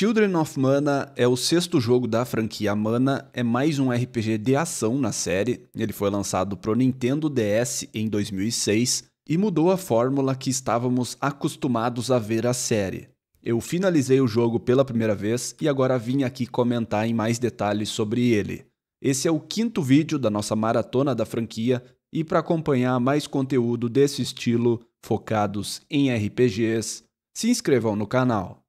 Children of Mana é o sexto jogo da franquia Mana, é mais um RPG de ação na série. Ele foi lançado para o Nintendo DS em 2006 e mudou a fórmula que estávamos acostumados a ver a série. Eu finalizei o jogo pela primeira vez e agora vim aqui comentar em mais detalhes sobre ele. Esse é o quinto vídeo da nossa maratona da franquia e para acompanhar mais conteúdo desse estilo focados em RPGs, se inscrevam no canal.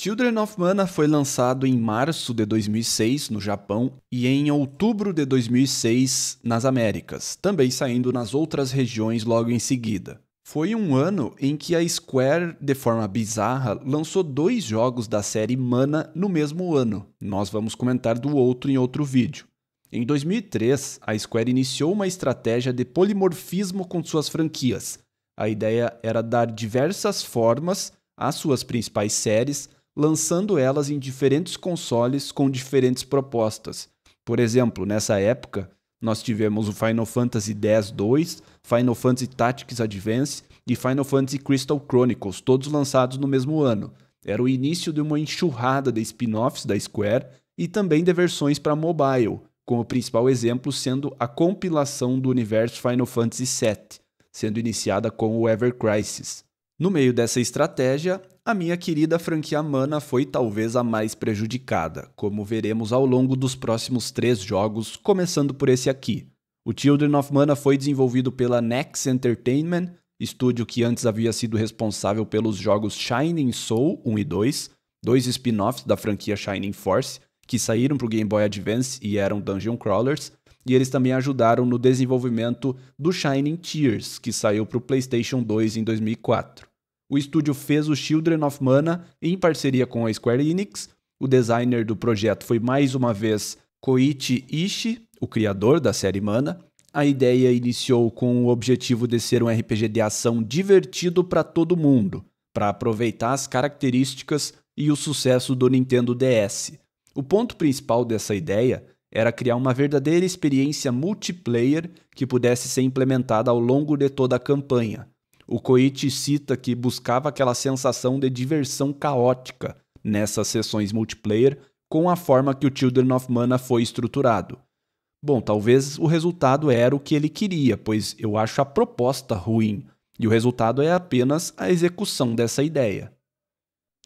Children of Mana foi lançado em março de 2006 no Japão e em outubro de 2006 nas Américas, também saindo nas outras regiões logo em seguida. Foi um ano em que a Square, de forma bizarra, lançou dois jogos da série Mana no mesmo ano. Nós vamos comentar do outro em outro vídeo. Em 2003, a Square iniciou uma estratégia de polimorfismo com suas franquias. A ideia era dar diversas formas às suas principais séries lançando elas em diferentes consoles com diferentes propostas. Por exemplo, nessa época, nós tivemos o Final Fantasy X-2, Final Fantasy Tactics Advance e Final Fantasy Crystal Chronicles, todos lançados no mesmo ano. Era o início de uma enxurrada de spin-offs da Square e também de versões para mobile, com o principal exemplo sendo a compilação do universo Final Fantasy VII, sendo iniciada com o Ever Crisis. No meio dessa estratégia, a minha querida franquia Mana foi talvez a mais prejudicada, como veremos ao longo dos próximos três jogos, começando por esse aqui. O Children of Mana foi desenvolvido pela Nex Entertainment, estúdio que antes havia sido responsável pelos jogos Shining Soul 1 e 2, dois spin-offs da franquia Shining Force, que saíram para o Game Boy Advance e eram dungeon crawlers, e eles também ajudaram no desenvolvimento do Shining Tears, que saiu para o PlayStation 2 em 2004. O estúdio fez o Children of Mana em parceria com a Square Enix. O designer do projeto foi mais uma vez Koichi Ishii, o criador da série Mana. A ideia iniciou com o objetivo de ser um RPG de ação divertido para todo mundo, para aproveitar as características e o sucesso do Nintendo DS. O ponto principal dessa ideia era criar uma verdadeira experiência multiplayer que pudesse ser implementada ao longo de toda a campanha. O Koichi cita que buscava aquela sensação de diversão caótica nessas sessões multiplayer com a forma que o Children of Mana foi estruturado. Bom, talvez o resultado era o que ele queria, pois eu acho a proposta ruim, e o resultado é apenas a execução dessa ideia.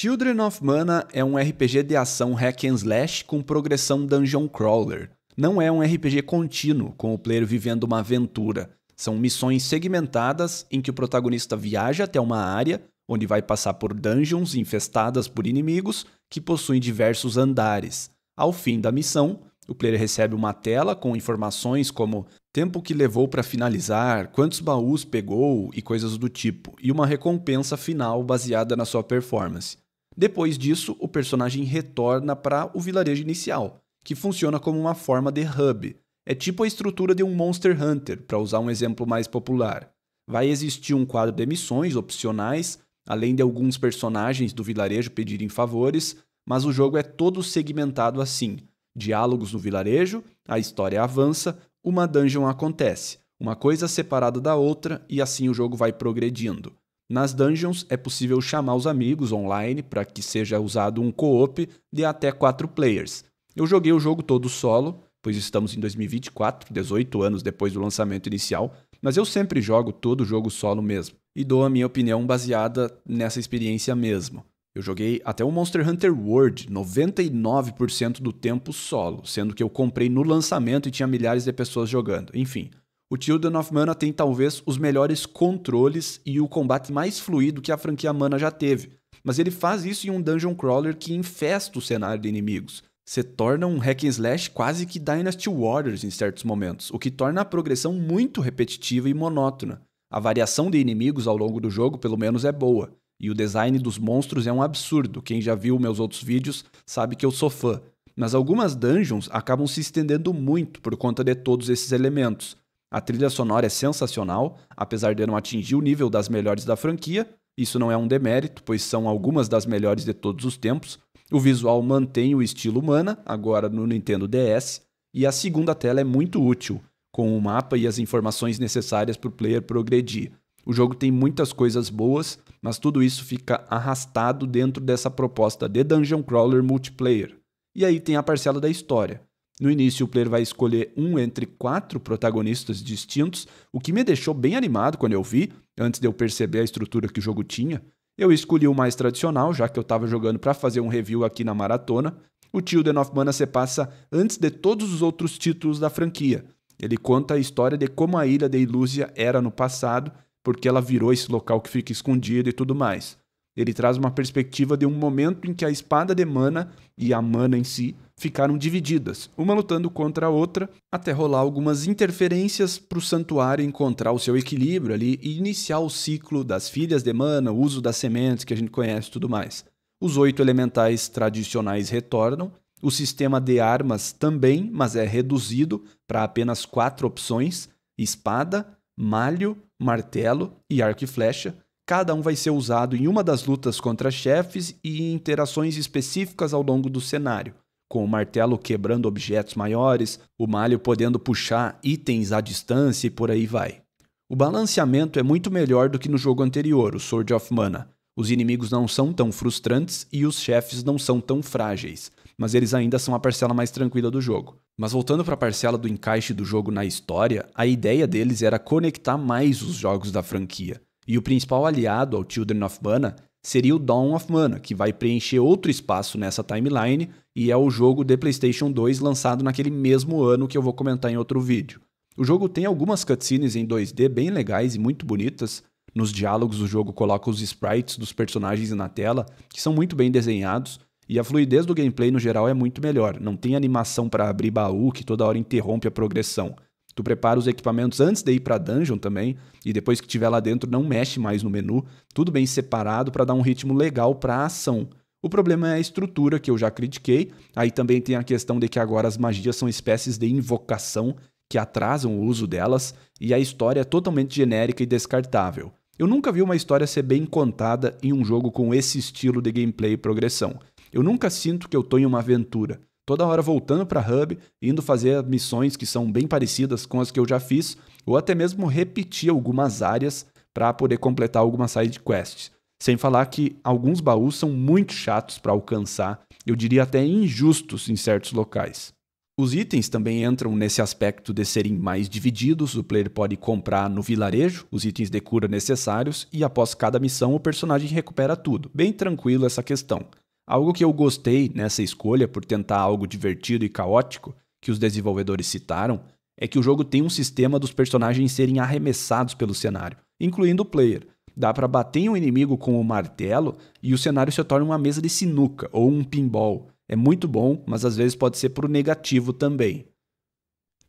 Children of Mana é um RPG de ação hack and slash com progressão dungeon crawler. Não é um RPG contínuo, com o player vivendo uma aventura. São missões segmentadas em que o protagonista viaja até uma área onde vai passar por dungeons infestadas por inimigos que possuem diversos andares. Ao fim da missão, o player recebe uma tela com informações como tempo que levou para finalizar, quantos baús pegou e coisas do tipo, e uma recompensa final baseada na sua performance. Depois disso, o personagem retorna para o vilarejo inicial, que funciona como uma forma de hub. É tipo a estrutura de um Monster Hunter, para usar um exemplo mais popular. Vai existir um quadro de missões opcionais, além de alguns personagens do vilarejo pedirem favores, mas o jogo é todo segmentado assim: diálogos no vilarejo, a história avança, uma dungeon acontece, uma coisa separada da outra e assim o jogo vai progredindo. Nas dungeons é possível chamar os amigos online para que seja usado um co-op de até 4 players. Eu joguei o jogo todo solo, pois estamos em 2024, 18 anos depois do lançamento inicial, mas eu sempre jogo todo jogo solo mesmo e dou a minha opinião baseada nessa experiência mesmo. Eu joguei até o Monster Hunter World 99% do tempo solo, sendo que eu comprei no lançamento e tinha milhares de pessoas jogando. Enfim, o Children of Mana tem talvez os melhores controles e o combate mais fluido que a franquia Mana já teve, mas ele faz isso em um dungeon crawler que infesta o cenário de inimigos. Se torna um hack and slash quase que Dynasty Warriors em certos momentos, o que torna a progressão muito repetitiva e monótona. A variação de inimigos ao longo do jogo, pelo menos, é boa, e o design dos monstros é um absurdo. Quem já viu meus outros vídeos sabe que eu sou fã. Mas algumas dungeons acabam se estendendo muito por conta de todos esses elementos, a trilha sonora é sensacional, apesar de não atingir o nível das melhores da franquia. Isso não é um demérito, pois são algumas das melhores de todos os tempos. O visual mantém o estilo humana, agora no Nintendo DS, e a segunda tela é muito útil, com o mapa e as informações necessárias para o player progredir. O jogo tem muitas coisas boas, mas tudo isso fica arrastado dentro dessa proposta de dungeon crawler multiplayer. E aí tem a parcela da história, no início, o player vai escolher um entre quatro protagonistas distintos, o que me deixou bem animado quando eu vi, antes de eu perceber a estrutura que o jogo tinha. Eu escolhi o mais tradicional, já que eu estava jogando para fazer um review aqui na maratona. O Tilden of Mana se passa antes de todos os outros títulos da franquia. Ele conta a história de como a ilha de Ilúzia era no passado, porque ela virou esse local que fica escondido e tudo mais. Ele traz uma perspectiva de um momento em que a espada de Mana e a Mana em si ficaram divididas, uma lutando contra a outra, até rolar algumas interferências para o santuário encontrar o seu equilíbrio ali e iniciar o ciclo das filhas de mana, o uso das sementes que a gente conhece e tudo mais. Os oito elementais tradicionais retornam, o sistema de armas também, mas é reduzido para apenas quatro opções: espada, malho, martelo e arco e flecha. Cada um vai ser usado em uma das lutas contra chefes e em interações específicas ao longo do cenário, com o martelo quebrando objetos maiores, o malho podendo puxar itens à distância e por aí vai. O balanceamento é muito melhor do que no jogo anterior, o Sword of Mana. Os inimigos não são tão frustrantes e os chefes não são tão frágeis, mas eles ainda são a parcela mais tranquila do jogo. Mas voltando para a parcela do encaixe do jogo na história, a ideia deles era conectar mais os jogos da franquia. E o principal aliado ao Children of Mana seria o Dawn of Mana, que vai preencher outro espaço nessa timeline e é o jogo de PlayStation 2 lançado naquele mesmo ano que eu vou comentar em outro vídeo. O jogo tem algumas cutscenes em 2D bem legais e muito bonitas. Nos diálogos, o jogo coloca os sprites dos personagens na tela, que são muito bem desenhados, e a fluidez do gameplay no geral é muito melhor. Não tem animação para abrir baú que toda hora interrompe a progressão. Tu prepara os equipamentos antes de ir para dungeon também, e depois que tiver lá dentro não mexe mais no menu, tudo bem separado para dar um ritmo legal para a ação. O problema é a estrutura que eu já critiquei. Aí também tem a questão de que agora as magias são espécies de invocação que atrasam o uso delas e a história é totalmente genérica e descartável. Eu nunca vi uma história ser bem contada em um jogo com esse estilo de gameplay e progressão. Eu nunca sinto que eu estou em uma aventura toda hora voltando para a Hub, indo fazer missões que são bem parecidas com as que eu já fiz, ou até mesmo repetir algumas áreas para poder completar algumas side quests. Sem falar que alguns baús são muito chatos para alcançar, eu diria até injustos em certos locais. Os itens também entram nesse aspecto de serem mais divididos. O player pode comprar no vilarejo os itens de cura necessários e após cada missão o personagem recupera tudo. Bem tranquilo essa questão. Algo que eu gostei nessa escolha por tentar algo divertido e caótico que os desenvolvedores citaram é que o jogo tem um sistema dos personagens serem arremessados pelo cenário, incluindo o player. Dá para bater em um inimigo com o um martelo e o cenário se torna uma mesa de sinuca ou um pinball. É muito bom, mas às vezes pode ser pro negativo também.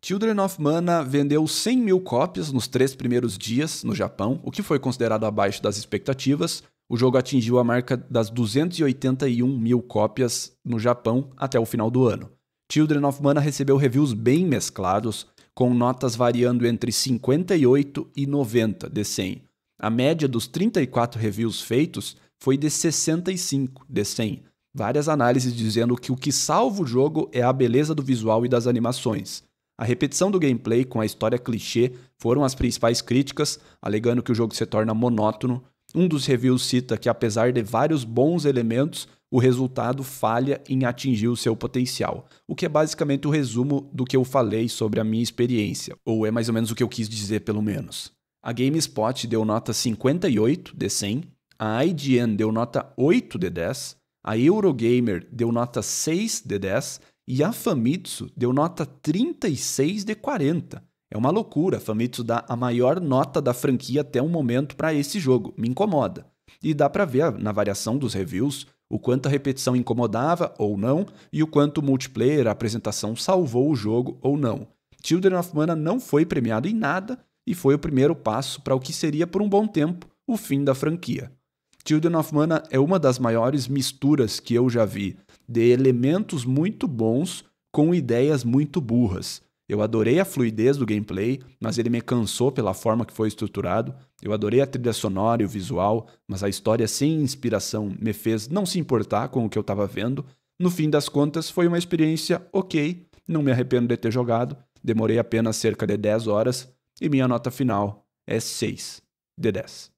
Children of Mana vendeu 100 mil cópias nos três primeiros dias no Japão, o que foi considerado abaixo das expectativas, o jogo atingiu a marca das 281 mil cópias no Japão até o final do ano. Children of Mana recebeu reviews bem mesclados, com notas variando entre 58 e 90 de 100. A média dos 34 reviews feitos foi de 65 de 100. Várias análises dizendo que o que salva o jogo é a beleza do visual e das animações. A repetição do gameplay com a história clichê foram as principais críticas, alegando que o jogo se torna monótono um dos reviews cita que, apesar de vários bons elementos, o resultado falha em atingir o seu potencial, o que é basicamente o resumo do que eu falei sobre a minha experiência, ou é mais ou menos o que eu quis dizer, pelo menos. A GameSpot deu nota 58 de 100, a IGN deu nota 8 de 10, a Eurogamer deu nota 6 de 10 e a Famitsu deu nota 36 de 40. É uma loucura Famitsu dá a maior nota da franquia até o momento para esse jogo, me incomoda. E dá para ver na variação dos reviews o quanto a repetição incomodava ou não e o quanto o multiplayer, a apresentação salvou o jogo ou não. Children of Mana não foi premiado em nada e foi o primeiro passo para o que seria por um bom tempo o fim da franquia. Children of Mana é uma das maiores misturas que eu já vi, de elementos muito bons com ideias muito burras. Eu adorei a fluidez do gameplay, mas ele me cansou pela forma que foi estruturado. Eu adorei a trilha sonora e o visual, mas a história sem inspiração me fez não se importar com o que eu estava vendo. No fim das contas, foi uma experiência ok, não me arrependo de ter jogado, demorei apenas cerca de 10 horas e minha nota final é 6 de 10.